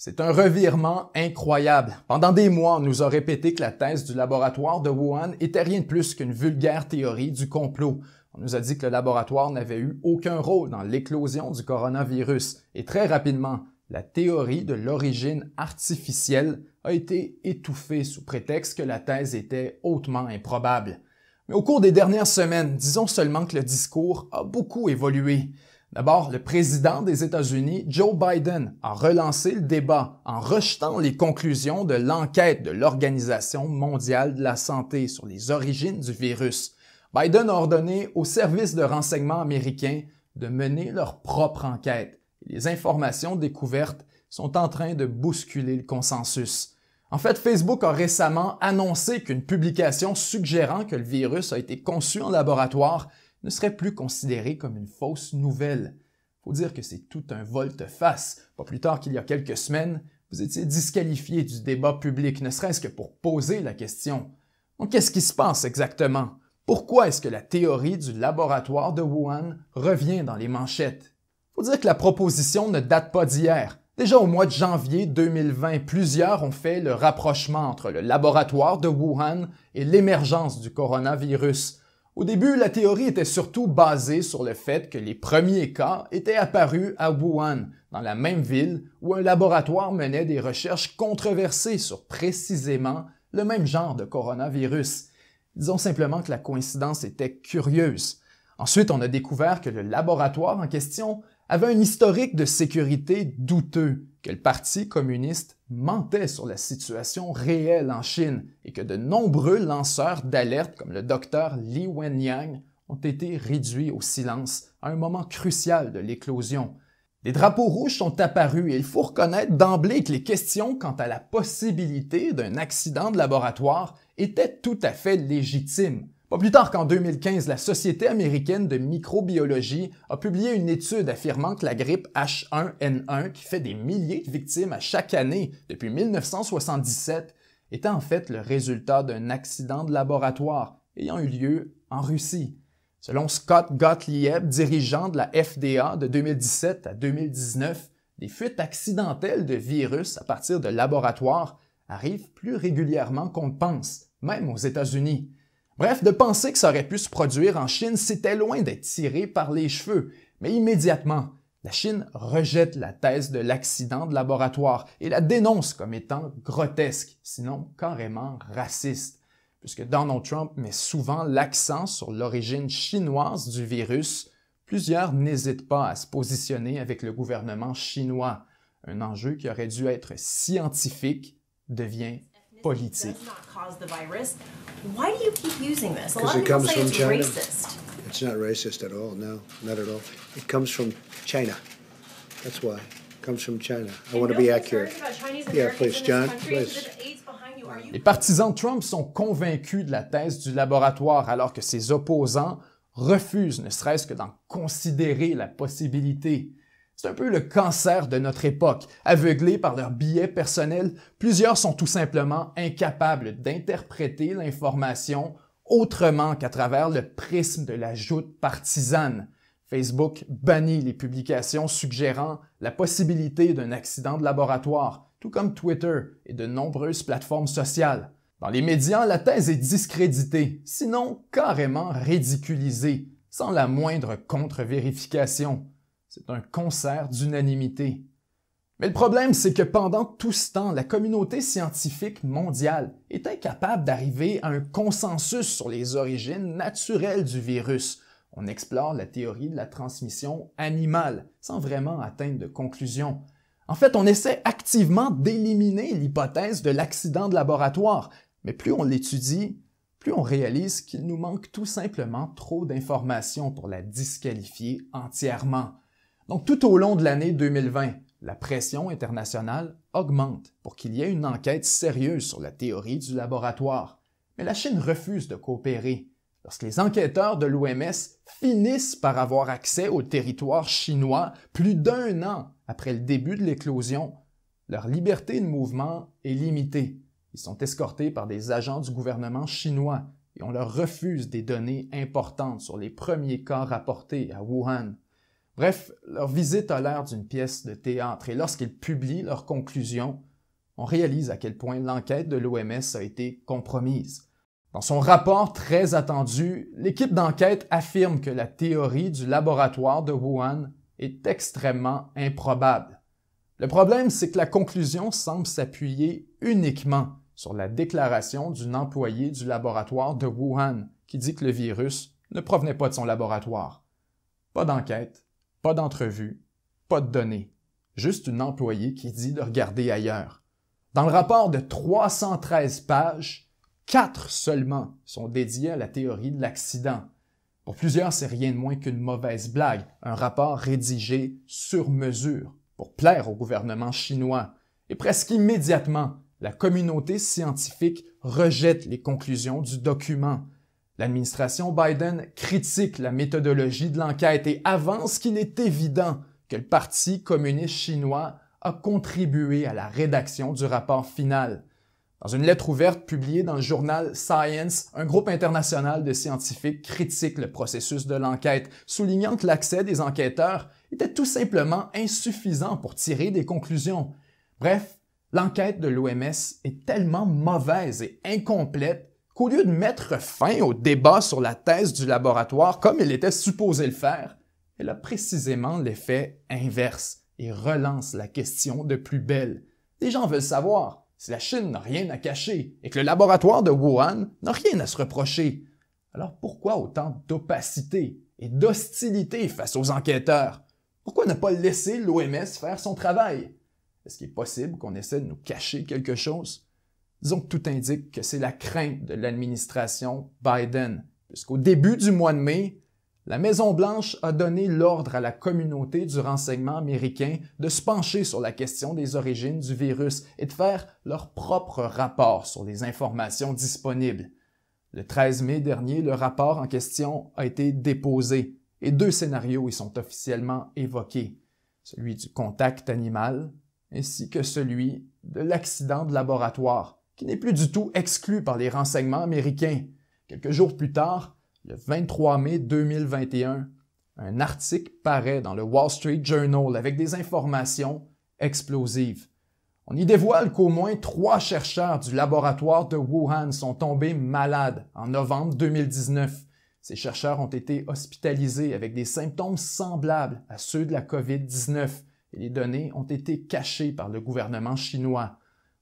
C'est un revirement incroyable. Pendant des mois, on nous a répété que la thèse du laboratoire de Wuhan était rien de plus qu'une vulgaire théorie du complot. On nous a dit que le laboratoire n'avait eu aucun rôle dans l'éclosion du coronavirus. Et très rapidement, la théorie de l'origine artificielle a été étouffée sous prétexte que la thèse était hautement improbable. Mais au cours des dernières semaines, disons seulement que le discours a beaucoup évolué. D'abord, le président des États-Unis, Joe Biden, a relancé le débat en rejetant les conclusions de l'enquête de l'Organisation mondiale de la santé sur les origines du virus. Biden a ordonné aux services de renseignement américains de mener leur propre enquête. Les informations découvertes sont en train de bousculer le consensus. En fait, Facebook a récemment annoncé qu'une publication suggérant que le virus a été conçu en laboratoire ne serait plus considéré comme une fausse nouvelle. Faut dire que c'est tout un volte-face. Pas plus tard qu'il y a quelques semaines, vous étiez disqualifié du débat public, ne serait-ce que pour poser la question. Donc qu'est-ce qui se passe exactement? Pourquoi est-ce que la théorie du laboratoire de Wuhan revient dans les manchettes? Faut dire que la proposition ne date pas d'hier. Déjà au mois de janvier 2020, plusieurs ont fait le rapprochement entre le laboratoire de Wuhan et l'émergence du coronavirus. Au début, la théorie était surtout basée sur le fait que les premiers cas étaient apparus à Wuhan, dans la même ville où un laboratoire menait des recherches controversées sur précisément le même genre de coronavirus. Disons simplement que la coïncidence était curieuse. Ensuite, on a découvert que le laboratoire en question avait un historique de sécurité douteux, que le Parti communiste mentait sur la situation réelle en Chine et que de nombreux lanceurs d'alerte comme le docteur Li Yang ont été réduits au silence à un moment crucial de l'éclosion. Des drapeaux rouges sont apparus et il faut reconnaître d'emblée que les questions quant à la possibilité d'un accident de laboratoire étaient tout à fait légitimes. Pas plus tard qu'en 2015, la Société américaine de microbiologie a publié une étude affirmant que la grippe H1N1, qui fait des milliers de victimes à chaque année depuis 1977, était en fait le résultat d'un accident de laboratoire ayant eu lieu en Russie. Selon Scott Gottlieb, dirigeant de la FDA de 2017 à 2019, les fuites accidentelles de virus à partir de laboratoires arrivent plus régulièrement qu'on ne pense, même aux États-Unis. Bref, de penser que ça aurait pu se produire en Chine, c'était loin d'être tiré par les cheveux. Mais immédiatement, la Chine rejette la thèse de l'accident de laboratoire et la dénonce comme étant grotesque, sinon carrément raciste, puisque Donald Trump met souvent l'accent sur l'origine chinoise du virus. Plusieurs n'hésitent pas à se positionner avec le gouvernement chinois. Un enjeu qui aurait dû être scientifique devient politique. Why do you keep using this? Because it comes from it's China. racist. It's not racist at all. No, not at all. It comes from China. That's why. It comes from China. I want to be accurate. Yeah, please, John, please. Les partisans de Trump sont convaincus de la thèse du laboratoire alors que ses opposants refusent ne serait-ce que d'en considérer la possibilité. C'est un peu le cancer de notre époque. Aveuglés par leurs billets personnels, plusieurs sont tout simplement incapables d'interpréter l'information autrement qu'à travers le prisme de la joute partisane. Facebook bannit les publications suggérant la possibilité d'un accident de laboratoire, tout comme Twitter et de nombreuses plateformes sociales. Dans les médias, la thèse est discréditée, sinon carrément ridiculisée, sans la moindre contre-vérification. C'est un concert d'unanimité. Mais le problème, c'est que pendant tout ce temps, la communauté scientifique mondiale est incapable d'arriver à un consensus sur les origines naturelles du virus. On explore la théorie de la transmission animale sans vraiment atteindre de conclusion. En fait, on essaie activement d'éliminer l'hypothèse de l'accident de laboratoire, mais plus on l'étudie, plus on réalise qu'il nous manque tout simplement trop d'informations pour la disqualifier entièrement. Donc tout au long de l'année 2020, la pression internationale augmente pour qu'il y ait une enquête sérieuse sur la théorie du laboratoire. Mais la Chine refuse de coopérer. Lorsque les enquêteurs de l'OMS finissent par avoir accès au territoire chinois plus d'un an après le début de l'éclosion, leur liberté de mouvement est limitée. Ils sont escortés par des agents du gouvernement chinois et on leur refuse des données importantes sur les premiers cas rapportés à Wuhan. Bref, leur visite a l'air d'une pièce de théâtre et lorsqu'ils publient leurs conclusions, on réalise à quel point l'enquête de l'OMS a été compromise. Dans son rapport très attendu, l'équipe d'enquête affirme que la théorie du laboratoire de Wuhan est extrêmement improbable. Le problème, c'est que la conclusion semble s'appuyer uniquement sur la déclaration d'une employée du laboratoire de Wuhan qui dit que le virus ne provenait pas de son laboratoire. Pas d'enquête, pas d'entrevue, pas de données, juste une employée qui dit de regarder ailleurs. Dans le rapport de 313 pages, quatre seulement sont dédiés à la théorie de l'accident. Pour plusieurs, c'est rien de moins qu'une mauvaise blague, un rapport rédigé sur mesure pour plaire au gouvernement chinois. Et presque immédiatement, la communauté scientifique rejette les conclusions du document. L'administration Biden critique la méthodologie de l'enquête et avance qu'il est évident que le Parti communiste chinois a contribué à la rédaction du rapport final. Dans une lettre ouverte publiée dans le journal Science, un groupe international de scientifiques critique le processus de l'enquête, soulignant que l'accès des enquêteurs était tout simplement insuffisant pour tirer des conclusions. Bref, l'enquête de l'OMS est tellement mauvaise et incomplète qu'au lieu de mettre fin au débat sur la thèse du laboratoire comme il était supposé le faire, elle a précisément l'effet inverse et relance la question de plus belle. Les gens veulent savoir si la Chine n'a rien à cacher et que le laboratoire de Wuhan n'a rien à se reprocher. Alors pourquoi autant d'opacité et d'hostilité face aux enquêteurs? Pourquoi ne pas laisser l'OMS faire son travail? Est-ce qu'il est possible qu'on essaie de nous cacher quelque chose? Disons que tout indique que c'est la crainte de l'administration Biden, puisqu'au début du mois de mai, la Maison-Blanche a donné l'ordre à la communauté du renseignement américain de se pencher sur la question des origines du virus et de faire leur propre rapport sur les informations disponibles. Le 13 mai dernier, le rapport en question a été déposé et deux scénarios y sont officiellement évoqués, celui du contact animal ainsi que celui de l'accident de laboratoire qui n'est plus du tout exclu par les renseignements américains. Quelques jours plus tard, le 23 mai 2021, un article paraît dans le Wall Street Journal avec des informations explosives. On y dévoile qu'au moins trois chercheurs du laboratoire de Wuhan sont tombés malades en novembre 2019. Ces chercheurs ont été hospitalisés avec des symptômes semblables à ceux de la COVID-19 et les données ont été cachées par le gouvernement chinois.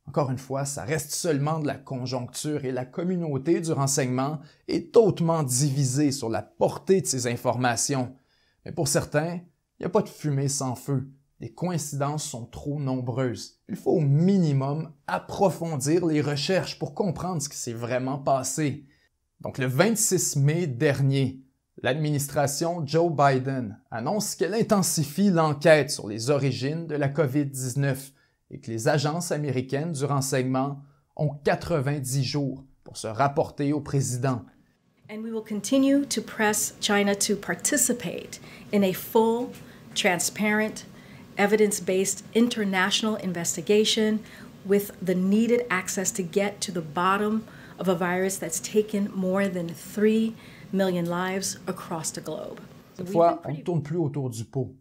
Encore une fois, ça reste seulement de la conjoncture et la communauté du renseignement est hautement divisée sur la portée de ces informations. Mais pour certains, il n'y a pas de fumée sans feu. Les coïncidences sont trop nombreuses. Il faut au minimum approfondir les recherches pour comprendre ce qui s'est vraiment passé. Donc le 26 mai dernier, l'administration Joe Biden annonce qu'elle intensifie l'enquête sur les origines de la COVID-19 et que les agences américaines du renseignement ont 90 jours pour se rapporter au président. And we will continue to press China to participate in a full, transparent, evidence-based international investigation with the needed access to get to the bottom of a virus that's taken more than 3 million lives across the globe. Cette fois, on ne tourne plus autour du pot.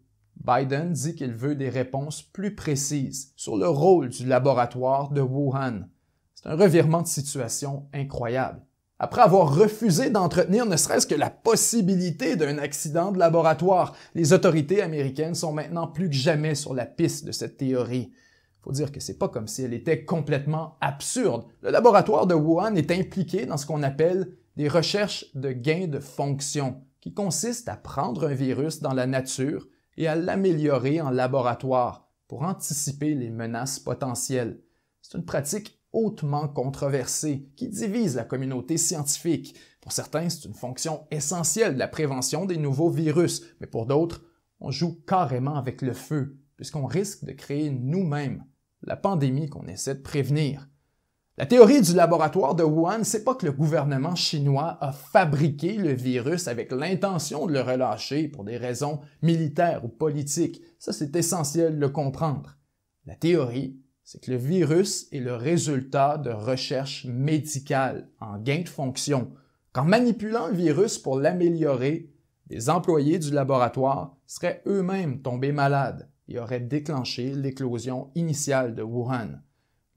Biden dit qu'il veut des réponses plus précises sur le rôle du laboratoire de Wuhan. C'est un revirement de situation incroyable. Après avoir refusé d'entretenir ne serait-ce que la possibilité d'un accident de laboratoire, les autorités américaines sont maintenant plus que jamais sur la piste de cette théorie. Faut dire que c'est pas comme si elle était complètement absurde. Le laboratoire de Wuhan est impliqué dans ce qu'on appelle des recherches de gains de fonction, qui consistent à prendre un virus dans la nature et à l'améliorer en laboratoire pour anticiper les menaces potentielles. C'est une pratique hautement controversée qui divise la communauté scientifique. Pour certains, c'est une fonction essentielle de la prévention des nouveaux virus, mais pour d'autres, on joue carrément avec le feu, puisqu'on risque de créer nous-mêmes la pandémie qu'on essaie de prévenir. La théorie du laboratoire de Wuhan, c'est pas que le gouvernement chinois a fabriqué le virus avec l'intention de le relâcher pour des raisons militaires ou politiques. Ça, c'est essentiel de le comprendre. La théorie, c'est que le virus est le résultat de recherches médicales en gain de fonction. Qu'en manipulant le virus pour l'améliorer, les employés du laboratoire seraient eux-mêmes tombés malades et auraient déclenché l'éclosion initiale de Wuhan.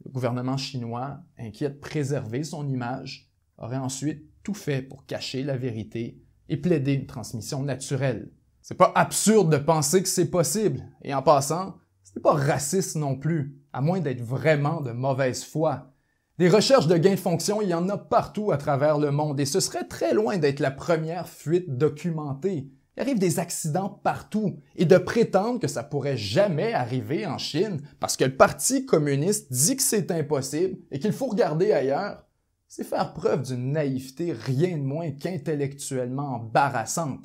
Le gouvernement chinois, inquiet de préserver son image, aurait ensuite tout fait pour cacher la vérité et plaider une transmission naturelle. C'est pas absurde de penser que c'est possible, et en passant, c'est pas raciste non plus, à moins d'être vraiment de mauvaise foi. Des recherches de gains de fonction, il y en a partout à travers le monde, et ce serait très loin d'être la première fuite documentée. Il arrive des accidents partout. Et de prétendre que ça pourrait jamais arriver en Chine parce que le Parti communiste dit que c'est impossible et qu'il faut regarder ailleurs, c'est faire preuve d'une naïveté rien de moins qu'intellectuellement embarrassante.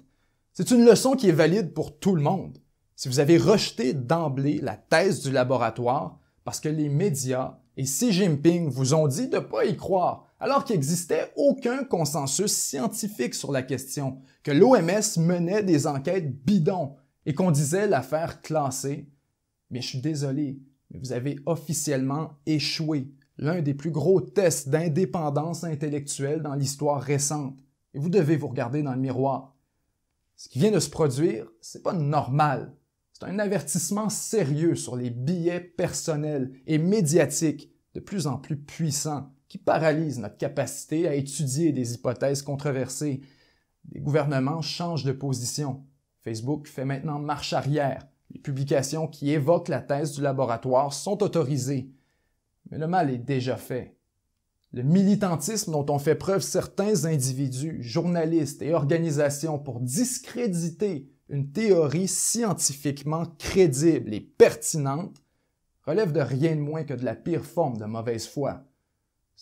C'est une leçon qui est valide pour tout le monde. Si vous avez rejeté d'emblée la thèse du laboratoire parce que les médias et Xi Jinping vous ont dit de ne pas y croire, alors qu'il n'existait aucun consensus scientifique sur la question, que l'OMS menait des enquêtes bidons et qu'on disait l'affaire classée. Mais je suis désolé, mais vous avez officiellement échoué l'un des plus gros tests d'indépendance intellectuelle dans l'histoire récente. Et vous devez vous regarder dans le miroir. Ce qui vient de se produire, c'est pas normal. C'est un avertissement sérieux sur les billets personnels et médiatiques de plus en plus puissants qui paralyse notre capacité à étudier des hypothèses controversées. Les gouvernements changent de position. Facebook fait maintenant marche arrière. Les publications qui évoquent la thèse du laboratoire sont autorisées. Mais le mal est déjà fait. Le militantisme dont ont fait preuve certains individus, journalistes et organisations pour discréditer une théorie scientifiquement crédible et pertinente relève de rien de moins que de la pire forme de mauvaise foi.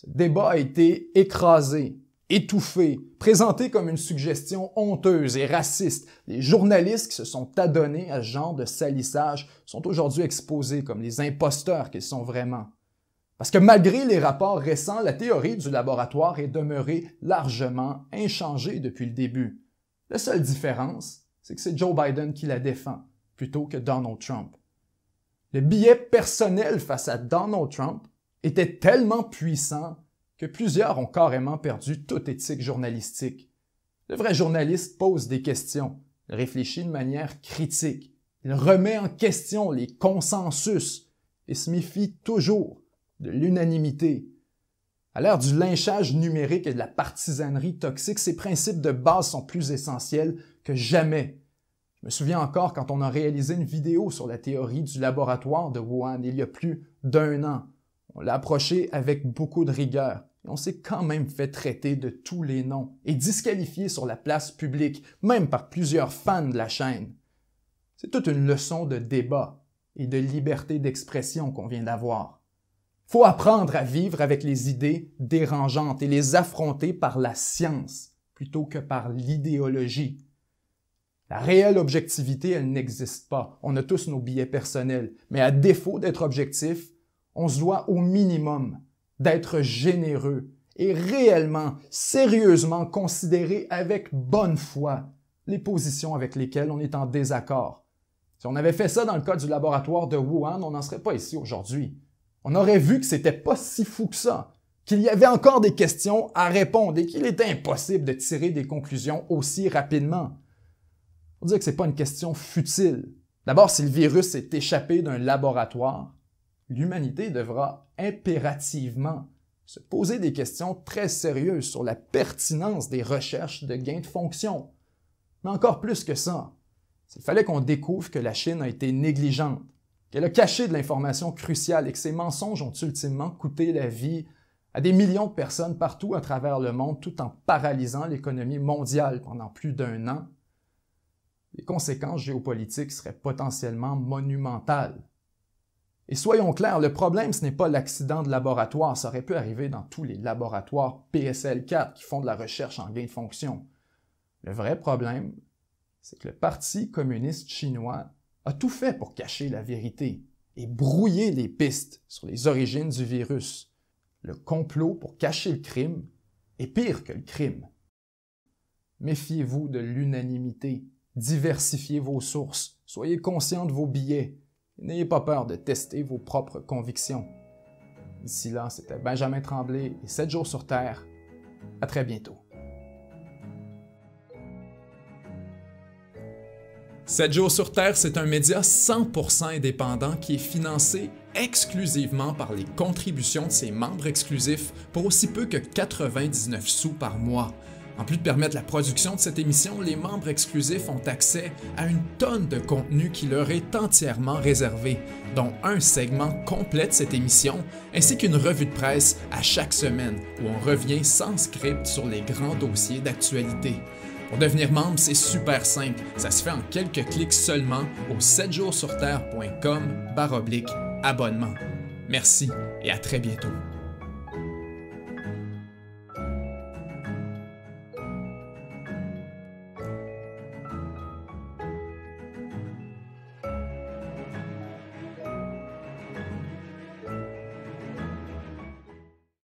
Ce débat a été écrasé, étouffé, présenté comme une suggestion honteuse et raciste. Les journalistes qui se sont adonnés à ce genre de salissage sont aujourd'hui exposés comme les imposteurs qu'ils sont vraiment. Parce que malgré les rapports récents, la théorie du laboratoire est demeurée largement inchangée depuis le début. La seule différence, c'est que c'est Joe Biden qui la défend, plutôt que Donald Trump. Le billet personnel face à Donald Trump était tellement puissant que plusieurs ont carrément perdu toute éthique journalistique. Le vrai journaliste pose des questions, réfléchit de manière critique, il remet en question les consensus et se méfie toujours de l'unanimité. À l'ère du lynchage numérique et de la partisanerie toxique, ces principes de base sont plus essentiels que jamais. Je me souviens encore quand on a réalisé une vidéo sur la théorie du laboratoire de Wuhan il y a plus d'un an. On l'a approché avec beaucoup de rigueur. Et on s'est quand même fait traiter de tous les noms et disqualifié sur la place publique, même par plusieurs fans de la chaîne. C'est toute une leçon de débat et de liberté d'expression qu'on vient d'avoir. Faut apprendre à vivre avec les idées dérangeantes et les affronter par la science plutôt que par l'idéologie. La réelle objectivité, elle n'existe pas. On a tous nos billets personnels. Mais à défaut d'être objectif, on se doit au minimum d'être généreux et réellement, sérieusement considérer avec bonne foi les positions avec lesquelles on est en désaccord. Si on avait fait ça dans le cas du laboratoire de Wuhan, on n'en serait pas ici aujourd'hui. On aurait vu que c'était pas si fou que ça, qu'il y avait encore des questions à répondre et qu'il était impossible de tirer des conclusions aussi rapidement. On dirait que c'est pas une question futile. D'abord, si le virus s'est échappé d'un laboratoire, l'humanité devra impérativement se poser des questions très sérieuses sur la pertinence des recherches de gains de fonction. Mais encore plus que ça, il fallait qu'on découvre que la Chine a été négligente, qu'elle a caché de l'information cruciale et que ses mensonges ont ultimement coûté la vie à des millions de personnes partout à travers le monde tout en paralysant l'économie mondiale pendant plus d'un an, les conséquences géopolitiques seraient potentiellement monumentales. Et soyons clairs, le problème, ce n'est pas l'accident de laboratoire, ça aurait pu arriver dans tous les laboratoires PSL4 qui font de la recherche en gain de fonction. Le vrai problème, c'est que le Parti communiste chinois a tout fait pour cacher la vérité et brouiller les pistes sur les origines du virus. Le complot pour cacher le crime est pire que le crime. Méfiez-vous de l'unanimité, diversifiez vos sources, soyez conscients de vos billets, N'ayez pas peur de tester vos propres convictions. D'ici là, c'était Benjamin Tremblay et 7 jours sur Terre. À très bientôt. 7 jours sur Terre, c'est un média 100% indépendant qui est financé exclusivement par les contributions de ses membres exclusifs pour aussi peu que 99 sous par mois. En plus de permettre la production de cette émission, les membres exclusifs ont accès à une tonne de contenu qui leur est entièrement réservé, dont un segment complète cette émission, ainsi qu'une revue de presse à chaque semaine où on revient sans script sur les grands dossiers d'actualité. Pour devenir membre, c'est super simple. Ça se fait en quelques clics seulement au 7jourssurterre.com oblique abonnement. Merci et à très bientôt.